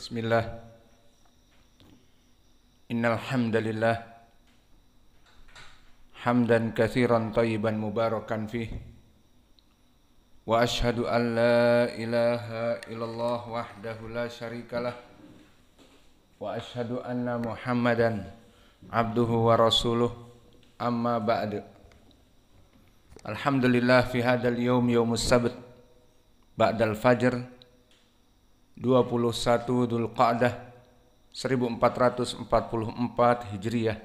Bismillah Innal hamdan katsiran thayyiban mubarakan fi wa asyhadu an ilaha illallah wahdahu la syarikalah wa asyhadu anna muhammadan abduhu wa amma ba'du Alhamdulillah fi hadzal yaum yaumus sabt ba'dal fajar. 21 Qa'dah 1444 Hijriah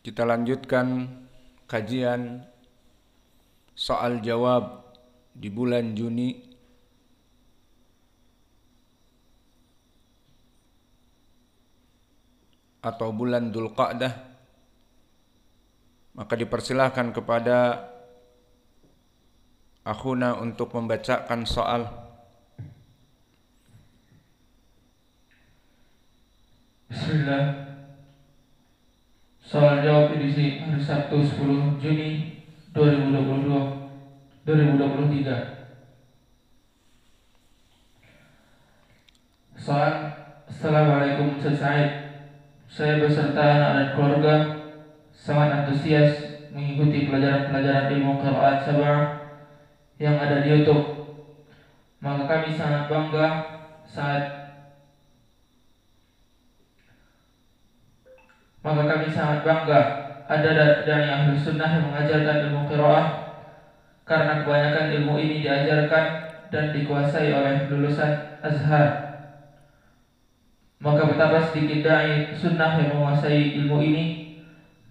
Kita lanjutkan kajian soal jawab di bulan Juni atau bulan Qa'dah maka dipersilahkan kepada akhuna untuk membacakan soal Bismillah Soal jawab edisi hari Sabtu 10 Juni 2022 2023 Soal Assalamualaikum Ustaz Saya beserta anak dan keluarga sangat antusias mengikuti pelajaran-pelajaran ilmu Quran Sabah yang ada di YouTube. Maka kami sangat bangga saat maka kami sangat bangga ada dari ahli sunnah yang mengajarkan ilmu kiroah karena kebanyakan ilmu ini diajarkan dan dikuasai oleh lulusan Azhar. Maka betapa sedikit dai sunnah yang menguasai ilmu ini,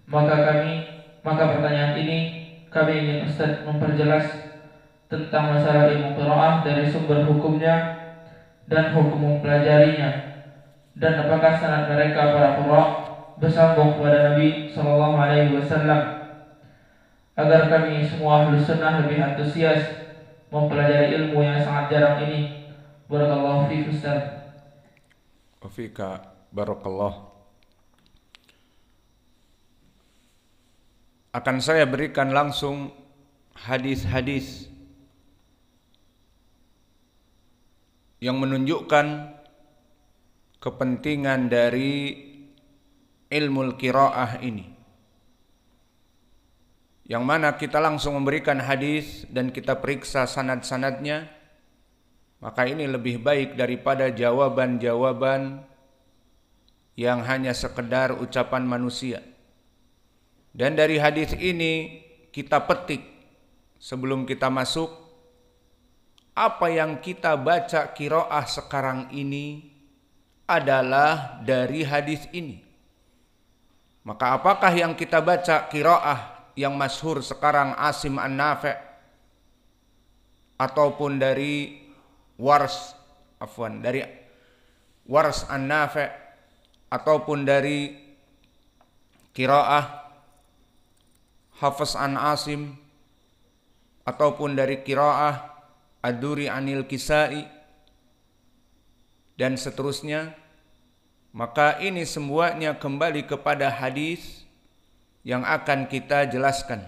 maka kami maka pertanyaan ini kami ingin Ustaz memperjelas tentang masalah ilmu qiraah dari sumber hukumnya dan hukum mempelajarinya dan apakah sanad mereka para qurra bersambung kepada Nabi Shallallahu Alaihi Wasallam agar kami semua ahli sunnah lebih antusias mempelajari ilmu yang sangat jarang ini barakallahu fi Ustaz Wafika barakallah akan saya berikan langsung hadis-hadis yang menunjukkan kepentingan dari ilmu kiroah ini. Yang mana kita langsung memberikan hadis dan kita periksa sanad-sanadnya, maka ini lebih baik daripada jawaban-jawaban yang hanya sekedar ucapan manusia. Dan dari hadis ini kita petik sebelum kita masuk apa yang kita baca kiroah sekarang ini adalah dari hadis ini. Maka apakah yang kita baca kiroah yang masyhur sekarang Asim an nafe ataupun dari Wars afwan dari Wars an nafe ataupun dari kiroah Hafiz an Asim ataupun dari kiroah Aduri Anil Kisai dan seterusnya maka ini semuanya kembali kepada hadis yang akan kita jelaskan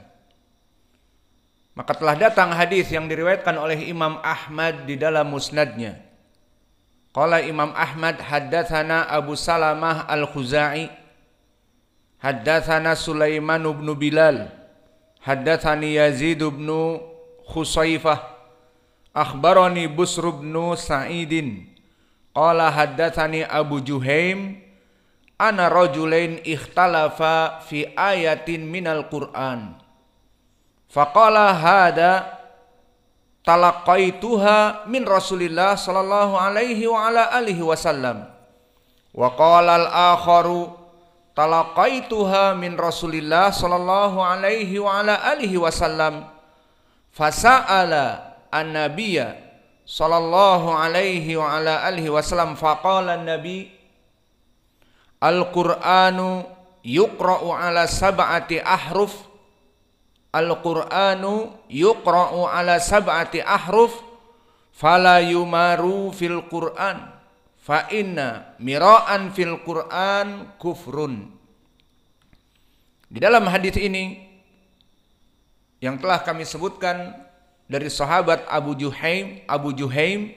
maka telah datang hadis yang diriwayatkan oleh Imam Ahmad di dalam musnadnya Qala Imam Ahmad haddatsana Abu Salamah Al-Khuzai haddatsana Sulaiman bin Bilal haddatsani Yazid bin Khusaifah Akhbarani Busru bin Sa'idin qala haddathani Abu Juhaim ana rajulain ikhtalafa fi ayatin minal Qur'an. Faqala hada talaqaituha min Rasulillah sallallahu alaihi wa ala alihi wasallam. Wa qala al-akharu talaqaituha min Rasulillah sallallahu alaihi wa ala alihi wasallam. Fasa'ala an-nabiyya sallallahu alaihi wa ala alihi wasallam faqala an-nabi Al-Qur'anu yuqra'u ala sab'ati ahruf Al-Qur'anu yuqra'u ala sab'ati ahruf fala yumaru fil Qur'an fa inna mira'an fil Qur'an kufrun Di dalam hadis ini yang telah kami sebutkan dari sahabat Abu Juhaim, Abu Juhaim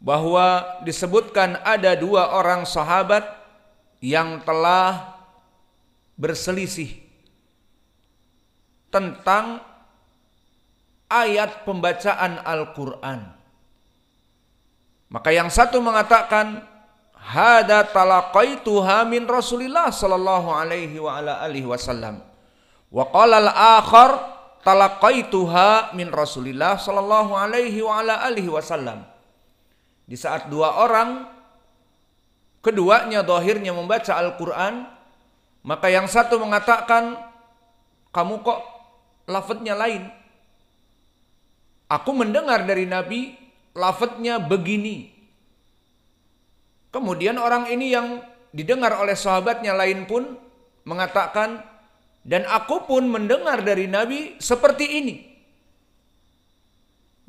bahwa disebutkan ada dua orang sahabat yang telah berselisih tentang ayat pembacaan Al-Quran. Maka yang satu mengatakan, Hada talaqaituha min Rasulillah sallallahu alaihi wa ala alihi wasallam. Wa qala al-akhar, talaqaituha min Rasulillah sallallahu alaihi wa ala alihi wasallam. Di saat dua orang keduanya dohirnya membaca Al-Quran, maka yang satu mengatakan, kamu kok lafadznya lain. Aku mendengar dari Nabi lafadznya begini. Kemudian orang ini yang didengar oleh sahabatnya lain pun mengatakan dan aku pun mendengar dari Nabi seperti ini.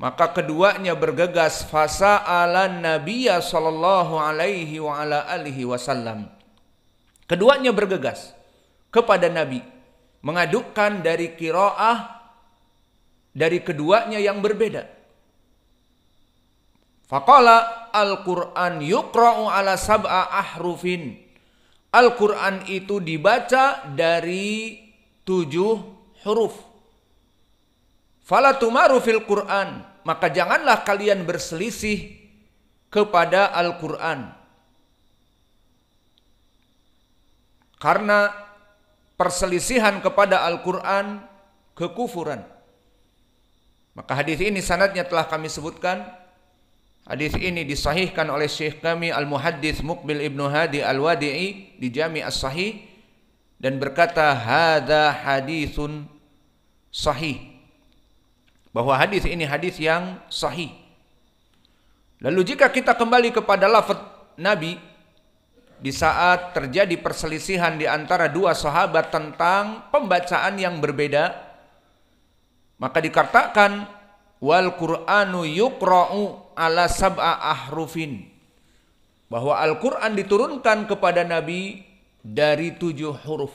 Maka keduanya bergegas fasa'alan nabiyya sallallahu alaihi wa ala alihi wasallam. Keduanya bergegas kepada Nabi mengadukan dari kiroah dari keduanya yang berbeda. Fakola al-Qur'an yuqra'u ala sab'a ahrufin. Al-Quran itu dibaca dari tujuh huruf. Falatumaru fil Quran. Maka janganlah kalian berselisih kepada Al-Quran. Karena perselisihan kepada Al-Quran kekufuran. Maka hadis ini sanadnya telah kami sebutkan Hadis ini disahihkan oleh Syekh kami Al-Muhaddis Mukbil Ibnu Hadi Al-Wadi'i di Jami As-Sahih dan berkata hadza hadisun sahih. Bahwa hadis ini hadis yang sahih. Lalu jika kita kembali kepada lafaz Nabi di saat terjadi perselisihan di antara dua sahabat tentang pembacaan yang berbeda, maka dikatakan wal Qur'anu yuqra'u ala sab'a ahrufin bahwa Al-Qur'an diturunkan kepada nabi dari tujuh huruf.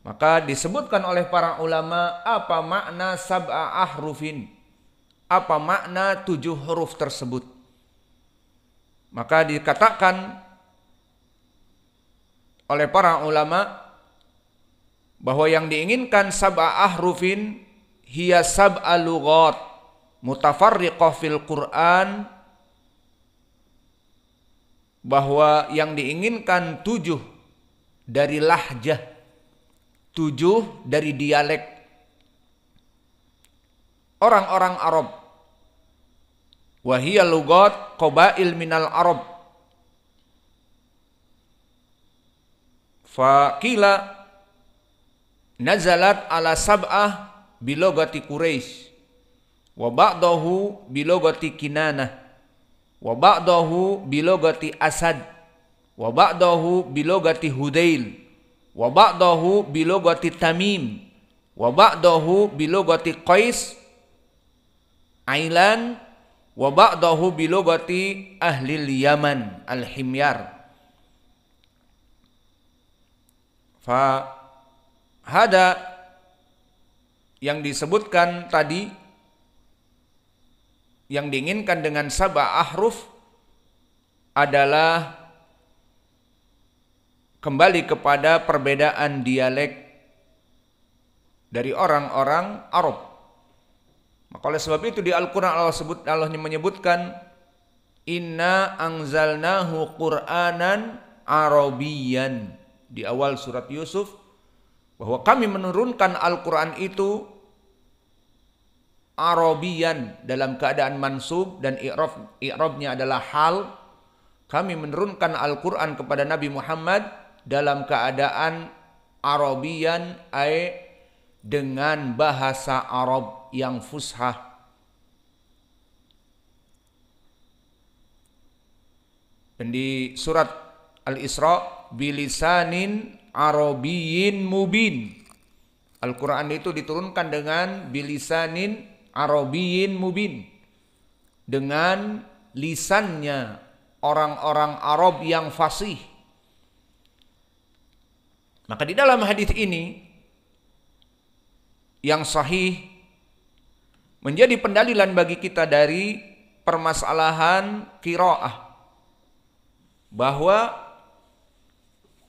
Maka disebutkan oleh para ulama apa makna sab'a ahrufin? Apa makna tujuh huruf tersebut? Maka dikatakan oleh para ulama bahwa yang diinginkan sab'a ahrufin hiya sab'a lughat mutafarriqah fil Quran bahwa yang diinginkan tujuh dari lahjah, tujuh dari dialek orang-orang Arab. Wahiyya lugat qabail minal Arab. Fakila nazalat ala sab'ah bilogati Quraisy wa ba'dahu bilogati kinanah wa ba'dahu bilogati asad wa ba'dahu bilogati hudail wa ba'dahu bilogati tamim wa ba'dahu bilogati qais ailan wa ba'dahu bilogati Ahli yaman al-himyar fa hada yang disebutkan tadi yang diinginkan dengan sabah ahruf adalah kembali kepada perbedaan dialek dari orang-orang Arab. Maka oleh sebab itu di Al-Qur'an Allah sebut Allah menyebutkan inna anzalnahu qur'anan Arabian di awal surat Yusuf bahwa kami menurunkan Al-Qur'an itu Arabian dalam keadaan mansub dan i'rab i'rabnya adalah hal kami menurunkan Al-Qur'an kepada Nabi Muhammad dalam keadaan Arabian ay dengan bahasa Arab yang fushah di surat Al-Isra bilisanin Arabiyin mubin Al-Quran itu diturunkan dengan bilisanin Arabiyin mubin dengan lisannya orang-orang Arab yang fasih. Maka di dalam hadis ini yang sahih menjadi pendalilan bagi kita dari permasalahan kiroah bahwa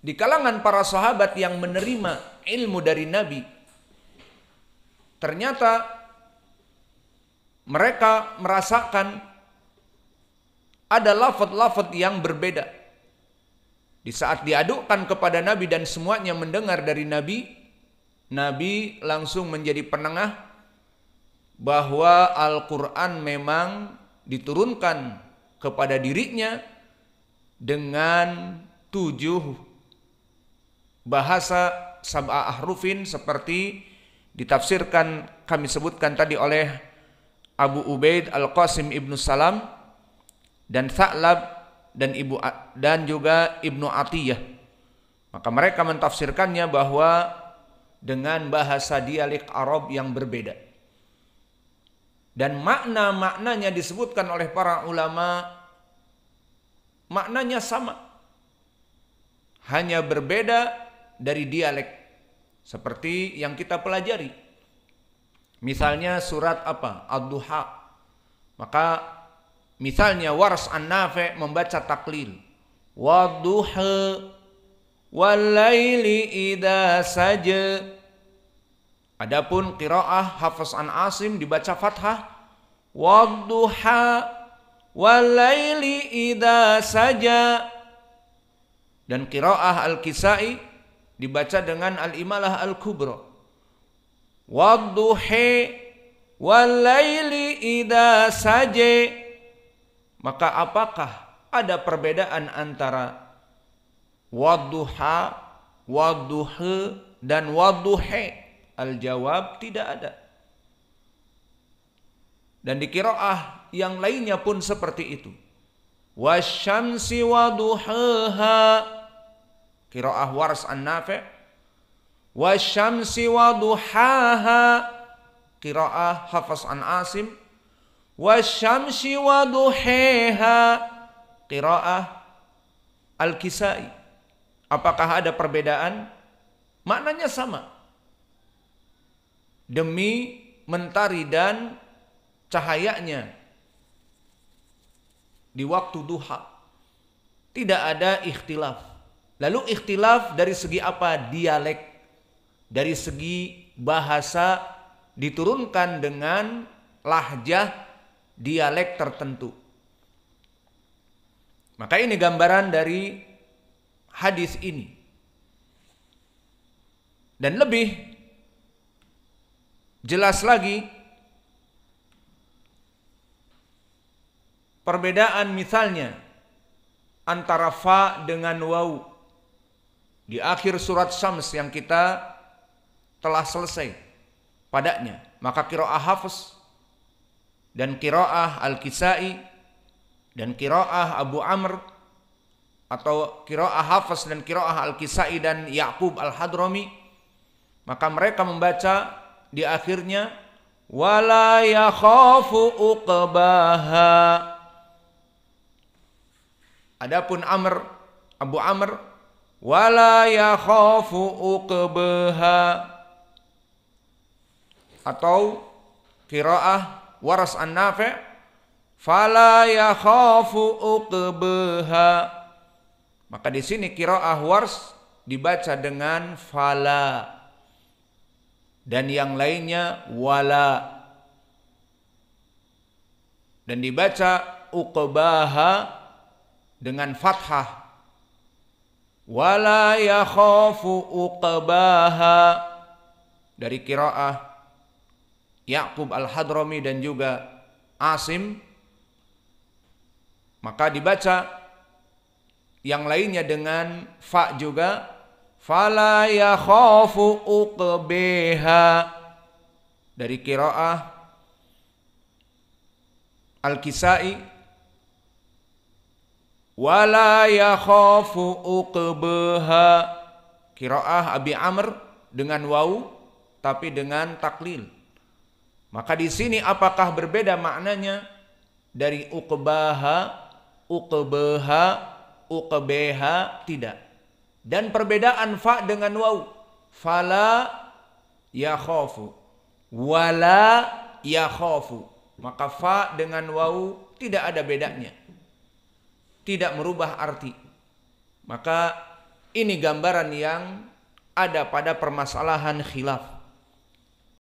di kalangan para sahabat yang menerima ilmu dari Nabi ternyata mereka merasakan ada lafad-lafad yang berbeda. Di saat diadukan kepada Nabi dan semuanya mendengar dari Nabi, Nabi langsung menjadi penengah bahwa Al-Quran memang diturunkan kepada dirinya dengan tujuh bahasa sab'ah ahrufin seperti ditafsirkan kami sebutkan tadi oleh Abu Ubaid Al-Qasim Ibnu Salam dan Tha'lab dan Ibu dan juga Ibnu Atiyah. Maka mereka mentafsirkannya bahwa dengan bahasa dialek Arab yang berbeda. Dan makna-maknanya disebutkan oleh para ulama maknanya sama. Hanya berbeda dari dialek seperti yang kita pelajari Misalnya surat apa? Ad-Duha. Maka misalnya Waras An-Nafi membaca taklil. Wadduha walaili idha saja. Adapun qiraah Hafs An Asim dibaca fathah wadduha walaili idha saja. Dan qiraah Al-Kisai dibaca dengan Al-Imalah Al-Kubra. Wadduhi walaili idha saje. Maka apakah ada perbedaan antara wadduha, Wadduhi dan wadduhi Al-jawab tidak ada. Dan di kiroah yang lainnya pun seperti itu. Wasyamsi waduhaha. Kiroah waras an-nafi' qiraah hafaz an asim apakah ada perbedaan maknanya sama demi mentari dan cahayanya di waktu duha tidak ada ikhtilaf lalu ikhtilaf dari segi apa dialek dari segi bahasa diturunkan dengan lahjah dialek tertentu. Maka ini gambaran dari hadis ini. Dan lebih jelas lagi perbedaan misalnya antara fa dengan wau di akhir surat Syams yang kita telah selesai padanya. Maka kiroah Hafiz dan kiroah Al-Kisai dan kiroah Abu Amr atau kiroah Hafiz dan kiroah Al-Kisai dan Yakub al hadromi maka mereka membaca di akhirnya wala yakhafu uqbaha Adapun Amr Abu Amr wala yakhafu uqbaha atau kiraah waras an naf'e fala khafu uqbaha maka di sini kiraah wars dibaca dengan fala dan yang lainnya wala dan dibaca uqbaha dengan fathah wala khafu uqbaha dari kiraah Yakub Al-Hadrami dan juga Asim maka dibaca yang lainnya dengan fa juga fala khafu uqbiha dari qiraah Al-Kisai wala khafu uqbaha qiraah Abi Amr dengan wau tapi dengan taklil maka di sini apakah berbeda maknanya dari uqbaha, uqbaha, uqbeha? Tidak. Dan perbedaan fa dengan waw. Fala yakhofu. Wala yakhofu. Maka fa dengan waw tidak ada bedanya. Tidak merubah arti. Maka ini gambaran yang ada pada permasalahan khilaf